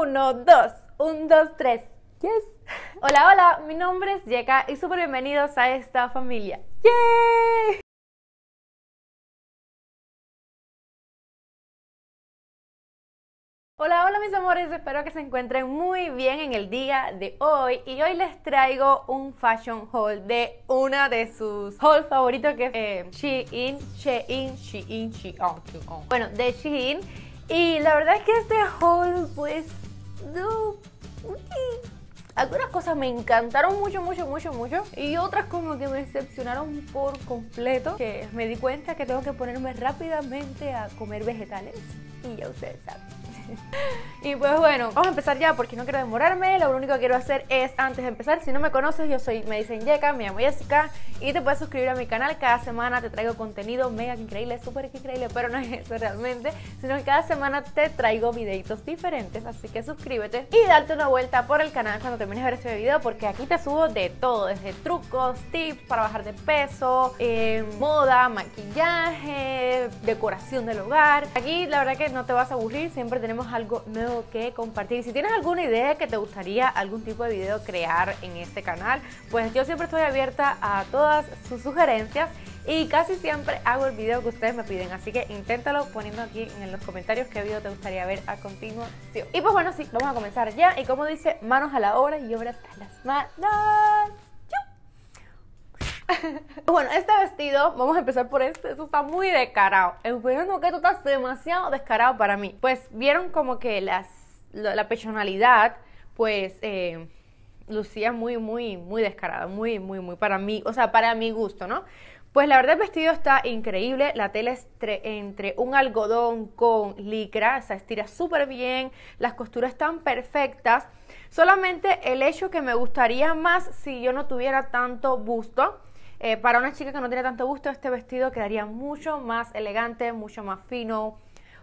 1, 2, 1, 2, 3 Yes. Hola, hola, mi nombre es Yeka y súper bienvenidos a esta familia. ¡Yay! Hola, hola mis amores, espero que se encuentren muy bien en el día de hoy y hoy les traigo un fashion haul de una de sus haul favoritos que es eh, Shein, Shein, Shein, Shein, Shein, Bueno, de Shein y la verdad es que este haul pues algunas cosas me encantaron mucho, mucho, mucho, mucho. Y otras como que me decepcionaron por completo. Que me di cuenta que tengo que ponerme rápidamente a comer vegetales. Y ya ustedes saben y pues bueno, vamos a empezar ya porque no quiero demorarme. Lo único que quiero hacer es, antes de empezar, si no me conoces, yo soy, me dicen Yeka, me llamo Jessica y te puedes suscribir a mi canal. Cada semana te traigo contenido mega increíble, súper increíble, pero no es eso realmente, sino que cada semana te traigo videitos diferentes. Así que suscríbete y date una vuelta por el canal cuando termines de ver este video porque aquí te subo de todo, desde trucos, tips para bajar de peso, eh, moda, maquillaje, decoración del hogar. Aquí la verdad que no te vas a aburrir, siempre tenemos algo nuevo que compartir. Si tienes alguna idea que te gustaría algún tipo de video crear en este canal, pues yo siempre estoy abierta a todas sus sugerencias y casi siempre hago el video que ustedes me piden, así que inténtalo poniendo aquí en los comentarios qué video te gustaría ver a continuación. Y pues bueno, sí, vamos a comenzar ya y como dice, manos a la obra y obras a las manos. bueno, este vestido, vamos a empezar por este, esto está muy descarado. El bueno que tú estás demasiado descarado para mí. Pues vieron como que la, personalidad, pues... Eh, lucía muy, muy, muy descarada, muy, muy, muy para mí, o sea, para mi gusto, ¿no? Pues la verdad el vestido está increíble, la tela es entre un algodón con licra, se estira súper bien, las costuras están perfectas. Solamente el hecho que me gustaría más si yo no tuviera tanto busto, eh, para una chica que no tiene tanto gusto, este vestido quedaría mucho más elegante, mucho más fino,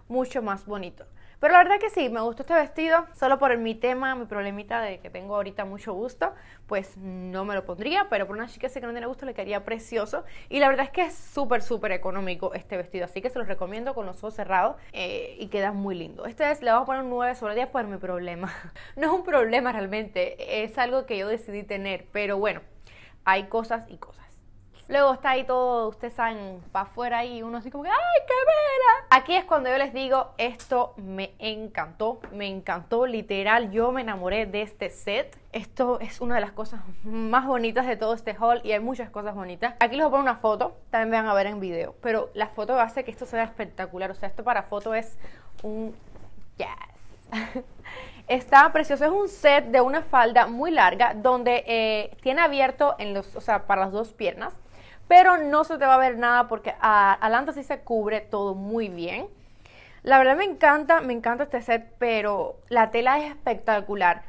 mucho más bonito. Pero la verdad que sí, me gustó este vestido, solo por mi tema, mi problemita de que tengo ahorita mucho gusto, pues no me lo pondría, pero por una chica que no tiene gusto le quedaría precioso. Y la verdad es que es súper, súper económico este vestido, así que se los recomiendo con los ojos cerrados eh, y queda muy lindo. Este es, le vamos a poner un 9 sobre 10 por pues, mi problema. No es un problema realmente, es algo que yo decidí tener, pero bueno, hay cosas y cosas. Luego está ahí todo, ustedes saben, para afuera y uno así como que, ¡ay, qué vera! Aquí es cuando yo les digo, esto me encantó, me encantó, literal, yo me enamoré de este set. Esto es una de las cosas más bonitas de todo este haul y hay muchas cosas bonitas. Aquí les voy a poner una foto, también me van a ver en video, pero la foto hace que esto sea espectacular. O sea, esto para foto es un yes. Está precioso, es un set de una falda muy larga donde eh, tiene abierto en los, o sea, para las dos piernas pero no se te va a ver nada porque a, adelante sí se cubre todo muy bien. La verdad me encanta, me encanta este set, pero la tela es espectacular.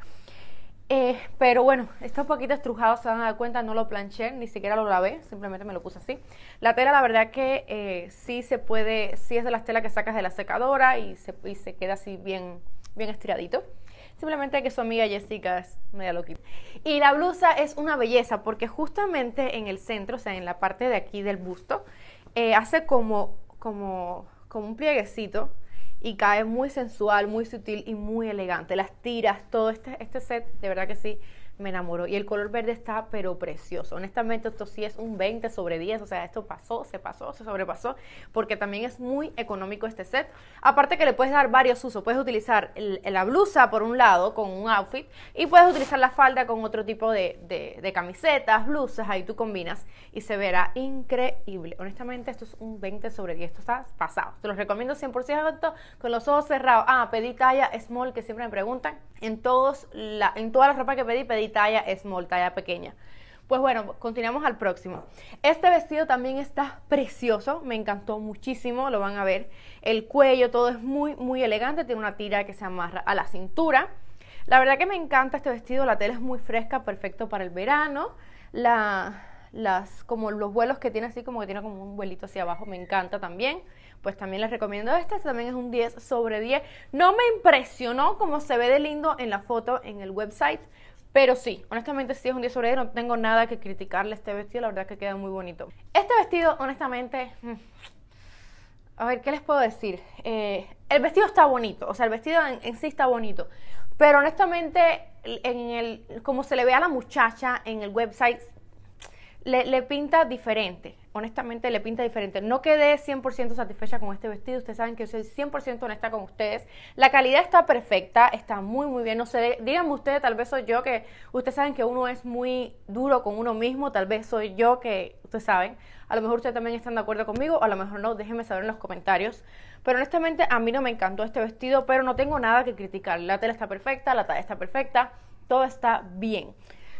Eh, pero bueno, estos poquitos trujados se van a dar cuenta, no lo planché, ni siquiera lo lavé, simplemente me lo puse así. La tela la verdad que eh, sí se puede, sí es de las telas que sacas de la secadora y se, se queda así bien, bien estiradito. Simplemente que su amiga Jessica es media loquita. Y la blusa es una belleza porque justamente en el centro, o sea, en la parte de aquí del busto, eh, hace como, como, como un plieguecito y cae muy sensual, muy sutil y muy elegante. Las tiras, todo este, este set, de verdad que sí, me enamoró. Y el color verde está pero precioso. Honestamente, esto sí es un 20 sobre 10. O sea, esto pasó, se pasó, se sobrepasó. Porque también es muy económico este set. Aparte que le puedes dar varios usos. Puedes utilizar la blusa por un lado con un outfit. Y puedes utilizar la falda con otro tipo de, camisetas, blusas. Ahí tú combinas y se verá increíble. Honestamente, esto es un 20 sobre 10. Esto está pasado. Te los recomiendo 100% con los ojos cerrados. Ah, pedí talla small que siempre me preguntan. En, todos la, en toda la ropa que pedí, pedí talla talla small, talla pequeña. Pues bueno, continuamos al próximo. Este vestido también está precioso, me encantó muchísimo, lo van a ver. El cuello, todo es muy, muy elegante, tiene una tira que se amarra a la cintura. La verdad que me encanta este vestido, la tela es muy fresca, perfecto para el verano. las, como los vuelos que tiene así, como que tiene como un vuelito hacia abajo, me encanta también. Pues también les recomiendo este, este también es un 10 sobre 10. No me impresionó como se ve de lindo en la foto en el website, pero sí, honestamente sí es un 10 sobre 10, no tengo nada que criticarle este vestido, la verdad que queda muy bonito. Este vestido, honestamente, mm. a ver, ¿qué les puedo decir? Eh, el vestido está bonito, o sea, el vestido en, sí está bonito, pero honestamente, en el, como se le ve a la muchacha en el website, le pinta diferente honestamente le pinta diferente. No quedé 100% satisfecha con este vestido. Ustedes saben que yo soy 100% honesta con ustedes. La calidad está perfecta, está muy, muy bien. No sé, díganme ustedes, tal vez soy yo que, ustedes saben que uno es muy duro con uno mismo, tal vez soy yo que, ustedes saben, a lo mejor ustedes también están de acuerdo conmigo, o a lo mejor no, déjenme saber en los comentarios. Pero honestamente a mí no me encantó este vestido, pero no tengo nada que criticar. La tela está perfecta, la talla está perfecta, todo está bien.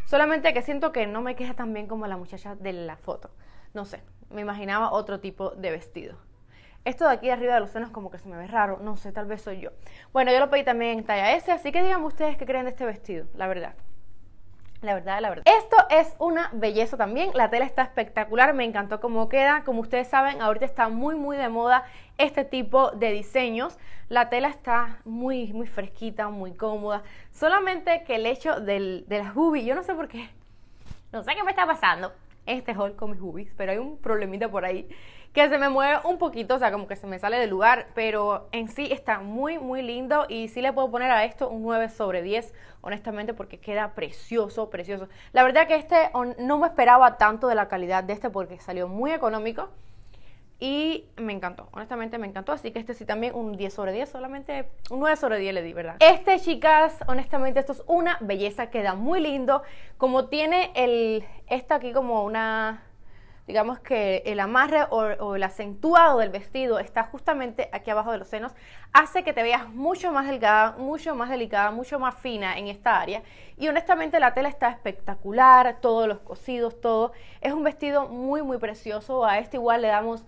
Solamente que siento que no me queda tan bien como la muchacha de la foto no sé, me imaginaba otro tipo de vestido. Esto de aquí arriba de los senos como que se me ve raro, no sé, tal vez soy yo. Bueno, yo lo pedí también en talla S, así que díganme ustedes qué creen de este vestido, la verdad. La verdad, la verdad. Esto es una belleza también. La tela está espectacular, me encantó cómo queda. Como ustedes saben, ahorita está muy, muy de moda este tipo de diseños. La tela está muy, muy fresquita, muy cómoda. Solamente que el hecho de las boobies, yo no sé por qué. No sé qué me está pasando este haul con mis boobies, pero hay un problemita por ahí que se me mueve un poquito, o sea, como que se me sale del lugar, pero en sí está muy, muy lindo y sí le puedo poner a esto un 9 sobre 10, honestamente, porque queda precioso, precioso. La verdad que este no me esperaba tanto de la calidad de este porque salió muy económico. Y me encantó, honestamente me encantó. Así que este sí también un 10 sobre 10, solamente un 9 sobre 10 le di, ¿verdad? Este, chicas, honestamente, esto es una belleza, queda muy lindo. Como tiene el, esta aquí como una, digamos que el amarre o, el acentuado del vestido está justamente aquí abajo de los senos, hace que te veas mucho más delgada, mucho más delicada, mucho más fina en esta área. Y honestamente la tela está espectacular, todos los cosidos, todo. Es un vestido muy, muy precioso. A este igual le damos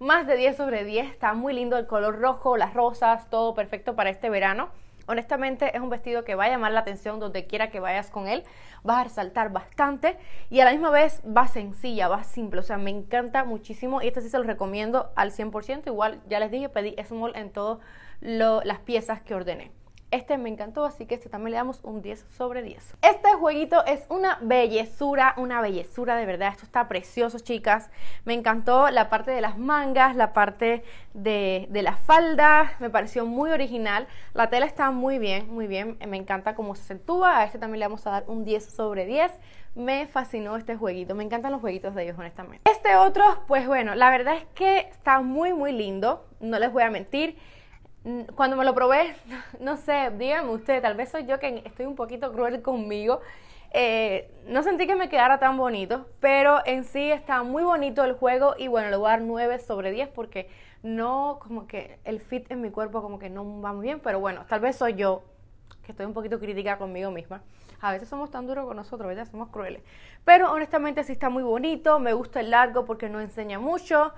más de 10 sobre 10, está muy lindo el color rojo, las rosas, todo perfecto para este verano. Honestamente es un vestido que va a llamar la atención donde quiera que vayas con él, va a resaltar bastante y a la misma vez va sencilla, va simple, o sea, me encanta muchísimo y este sí se lo recomiendo al 100%, igual ya les dije, pedí small en todas las piezas que ordené. Este me encantó, así que este también le damos un 10 sobre 10. Este jueguito es una belleza, una bellezura de verdad. Esto está precioso, chicas. Me encantó la parte de las mangas, la parte de, de falda Me pareció muy original. La tela está muy bien, muy bien. Me encanta cómo se acentúa. A este también le vamos a dar un 10 sobre 10. Me fascinó este jueguito, me encantan los jueguitos de ellos honestamente. Este otro, pues bueno, la verdad es que está muy muy lindo, no les voy a mentir cuando me lo probé, no sé, díganme ustedes, tal vez soy yo que estoy un poquito cruel conmigo. Eh, no sentí que me quedara tan bonito, pero en sí está muy bonito el juego y bueno, le voy a dar 9 sobre 10 porque no, como que el fit en mi cuerpo como que no va muy bien, pero bueno, tal vez soy yo que estoy un poquito crítica conmigo misma. A veces somos tan duros con nosotros, ¿verdad? Somos crueles. Pero honestamente sí está muy bonito, me gusta el largo porque no enseña mucho.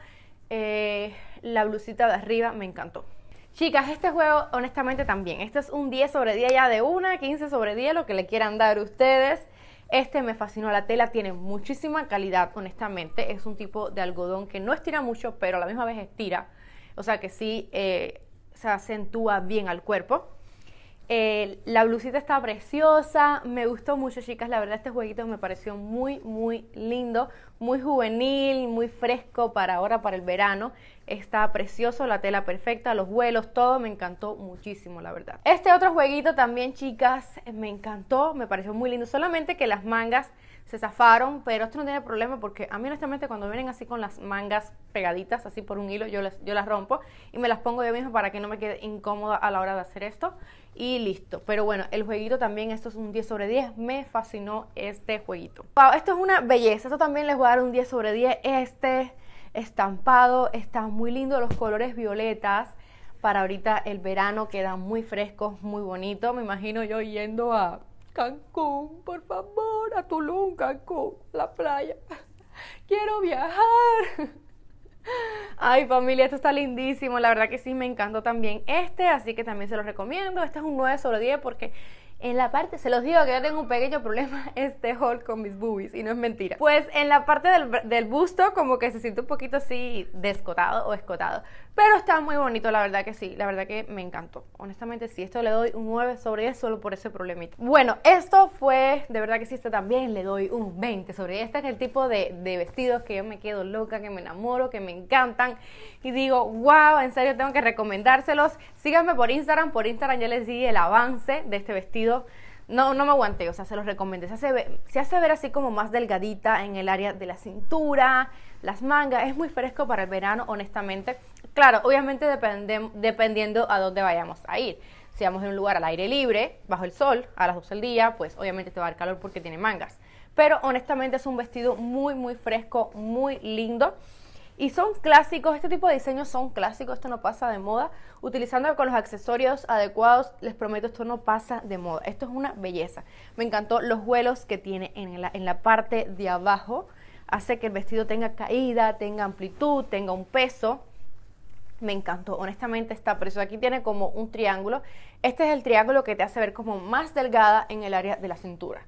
Eh, la blusita de arriba me encantó. Chicas, este juego honestamente también, este es un 10 sobre 10 ya de una, 15 sobre 10, lo que le quieran dar ustedes. Este me fascinó, la tela tiene muchísima calidad, honestamente. Es un tipo de algodón que no estira mucho, pero a la misma vez estira. O sea que sí eh, se acentúa bien al cuerpo. Eh, la blusita está preciosa, me gustó mucho, chicas. La verdad, este jueguito me pareció muy, muy lindo, muy juvenil, muy fresco para ahora, para el verano. Está precioso, la tela perfecta, los vuelos, todo me encantó muchísimo, la verdad. Este otro jueguito también, chicas, me encantó, me pareció muy lindo. Solamente que las mangas se zafaron, pero esto no tiene problema porque a mí honestamente cuando vienen así con las mangas pegaditas, así por un hilo, yo las, yo las rompo y me las pongo yo misma para que no me quede incómoda a la hora de hacer esto y listo. Pero bueno, el jueguito también, esto es un 10 sobre 10, me fascinó este jueguito. Wow, esto es una belleza, esto también les voy a dar un 10 sobre 10, este estampado está muy lindo, los colores violetas. Para ahorita el verano quedan muy frescos, muy bonito. Me imagino yo yendo a Cancún, por favor a Tulum, Cancún, la playa. Quiero viajar. Ay familia, esto está lindísimo, la verdad que sí, me encantó también este, así que también se los recomiendo. Este es un 9 sobre 10 porque en la parte, se los digo que yo tengo un pequeño problema este haul con mis boobies y no es mentira. Pues en la parte del, del busto como que se siente un poquito así descotado o escotado, pero está muy bonito, la verdad que sí, la verdad que me encantó. Honestamente, sí, esto le doy un 9 sobre 10 solo por ese problemita. Bueno, esto fue, de verdad que sí, este también le doy un 20 sobre 10. Este es el tipo de, vestidos que yo me quedo loca, que me enamoro, que me encantan. Y digo, wow, en serio tengo que recomendárselos. Síganme por Instagram, por Instagram ya les di el avance de este vestido. No, no me aguanté, o sea, se los recomendé. Se se hace ver así como más delgadita en el área de la cintura, las mangas. Es muy fresco para el verano, honestamente. Claro, obviamente depende, dependiendo a dónde vayamos a ir. Si vamos en un lugar al aire libre, bajo el sol, a las 12 del día, pues obviamente te va a dar calor porque tiene mangas. Pero honestamente es un vestido muy, muy fresco, muy lindo. Y son clásicos, este tipo de diseños son clásicos, esto no pasa de moda. Utilizando con los accesorios adecuados, les prometo, esto no pasa de moda. Esto es una belleza. Me encantó los vuelos que tiene en la parte de abajo. Hace que el vestido tenga caída, tenga amplitud, tenga un peso me encantó. Honestamente, está precioso. Aquí tiene como un triángulo. Este es el triángulo que te hace ver como más delgada en el área de la cintura.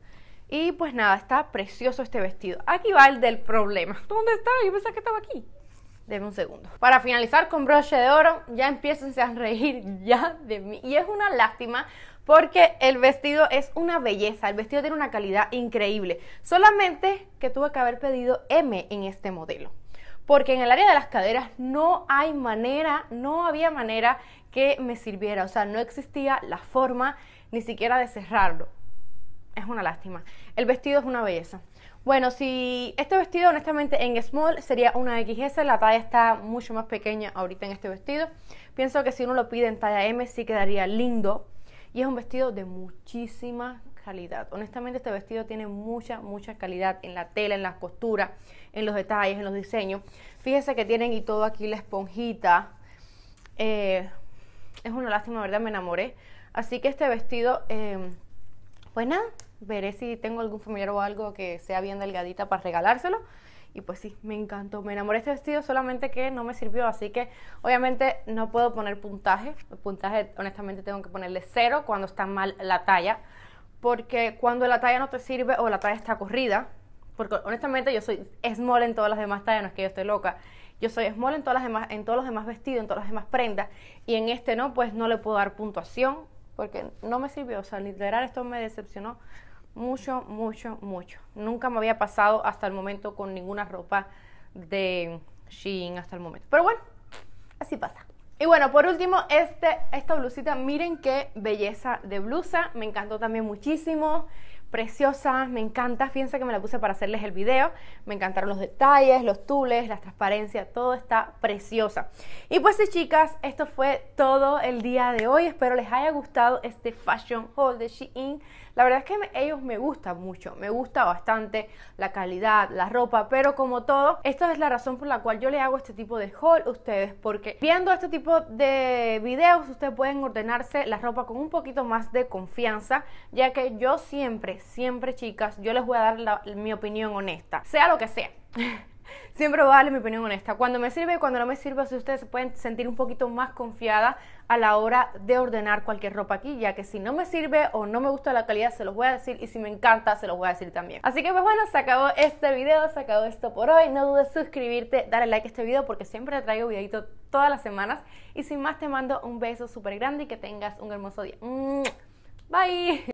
Y pues nada, está precioso este vestido. Aquí va el del problema. ¿Dónde está? Yo pensaba que estaba aquí. Deme un segundo. Para finalizar con broche de oro, ya empiecen a reír ya de mí. Y es una lástima porque el vestido es una belleza, el vestido tiene una calidad increíble. Solamente que tuve que haber pedido M en este modelo porque en el área de las caderas no hay manera, no había manera que me sirviera, o sea, no existía la forma ni siquiera de cerrarlo. Es una lástima. El vestido es una belleza. Bueno, si este vestido honestamente en small sería una XS, la talla está mucho más pequeña ahorita en este vestido. Pienso que si uno lo pide en talla M sí quedaría lindo. Y es un vestido de muchísima Honestamente, este vestido tiene mucha, mucha calidad en la tela, en las costuras, en los detalles, en los diseños. fíjense que tienen y todo aquí la esponjita. Eh, es una lástima, ¿verdad? Me enamoré. Así que este vestido, bueno em, pues veré si tengo algún familiar o algo que sea bien delgadita para regalárselo. Y pues sí, me encantó, me enamoré este vestido, solamente que no me sirvió, así que obviamente no puedo poner puntaje. El puntaje, honestamente, tengo que ponerle cero cuando está mal la talla porque cuando la talla no te sirve o la talla está corrida, porque honestamente yo soy small en todas las demás tallas, no es que yo esté loca. Yo soy small en todas las demás, en todos los demás vestidos, en todas las demás prendas, y en este no, pues no le puedo dar puntuación, porque no me sirvió. O sea, literal esto me decepcionó mucho, mucho, mucho. Nunca me había pasado hasta el momento con ninguna ropa de Shein hasta el momento. Pero bueno, así pasa. Y bueno, por último, este, esta blusita, miren qué belleza de blusa, me encantó también muchísimo preciosa, me encanta, fíjense que me la puse para hacerles el video, me encantaron los detalles, los tules, Las transparencias todo está preciosa. Y pues sí chicas, esto fue todo el día de hoy, espero les haya gustado este Fashion Haul de Shein, la verdad es que ellos me gustan mucho, me gusta bastante la calidad, la ropa, pero como todo, esta es la razón por la cual yo le hago este tipo de haul a ustedes, porque viendo este tipo de videos, ustedes pueden ordenarse la ropa con un poquito más de confianza, ya que yo siempre, siempre, chicas, yo les voy a dar mi opinión honesta, sea lo que sea. siempre voy a darle mi opinión honesta. Cuando me sirve y cuando no me sirve, si ustedes se pueden sentir un poquito más confiada a la hora de ordenar cualquier ropa aquí, ya que si no me sirve o no me gusta la calidad, se los voy a decir y si me encanta, se los voy a decir también. Así que pues bueno, se acabó este video, se acabó esto por hoy. No dudes suscribirte, darle like a este video porque siempre traigo videito todas las semanas. Y sin más, te mando un beso super grande y que tengas un hermoso día. Bye.